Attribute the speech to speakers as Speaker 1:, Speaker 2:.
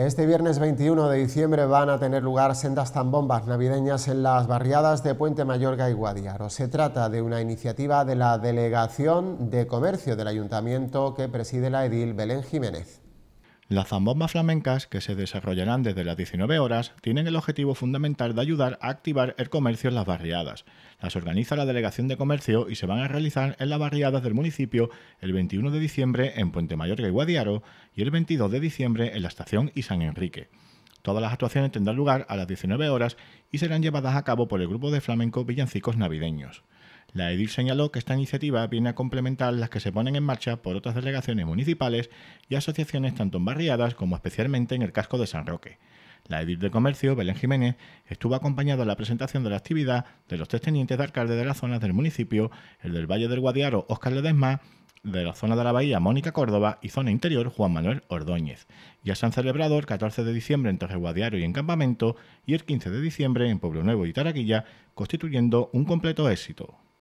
Speaker 1: Este viernes 21 de diciembre van a tener lugar sendas tambombas navideñas en las barriadas de Puente Mayorga y Guadiaro. Se trata de una iniciativa de la Delegación de Comercio del Ayuntamiento que preside la edil Belén Jiménez.
Speaker 2: Las zambombas flamencas, que se desarrollarán desde las 19 horas, tienen el objetivo fundamental de ayudar a activar el comercio en las barriadas. Las organiza la Delegación de Comercio y se van a realizar en las barriadas del municipio el 21 de diciembre en Puente Mayor y Guadiaro y el 22 de diciembre en la Estación y San Enrique. Todas las actuaciones tendrán lugar a las 19 horas y serán llevadas a cabo por el grupo de flamenco Villancicos Navideños. La edil señaló que esta iniciativa viene a complementar las que se ponen en marcha por otras delegaciones municipales y asociaciones tanto en barriadas como especialmente en el casco de San Roque. La edil de comercio, Belén Jiménez, estuvo acompañada en la presentación de la actividad de los tres tenientes de alcalde de las zonas del municipio, el del Valle del Guadiaro, Óscar Ledesma, de la zona de la bahía Mónica Córdoba y zona interior Juan Manuel Ordóñez. Ya se han celebrado el 14 de diciembre en Torre Guadiaro y en Campamento y el 15 de diciembre en Pueblo Nuevo y Taraquilla, constituyendo un completo éxito.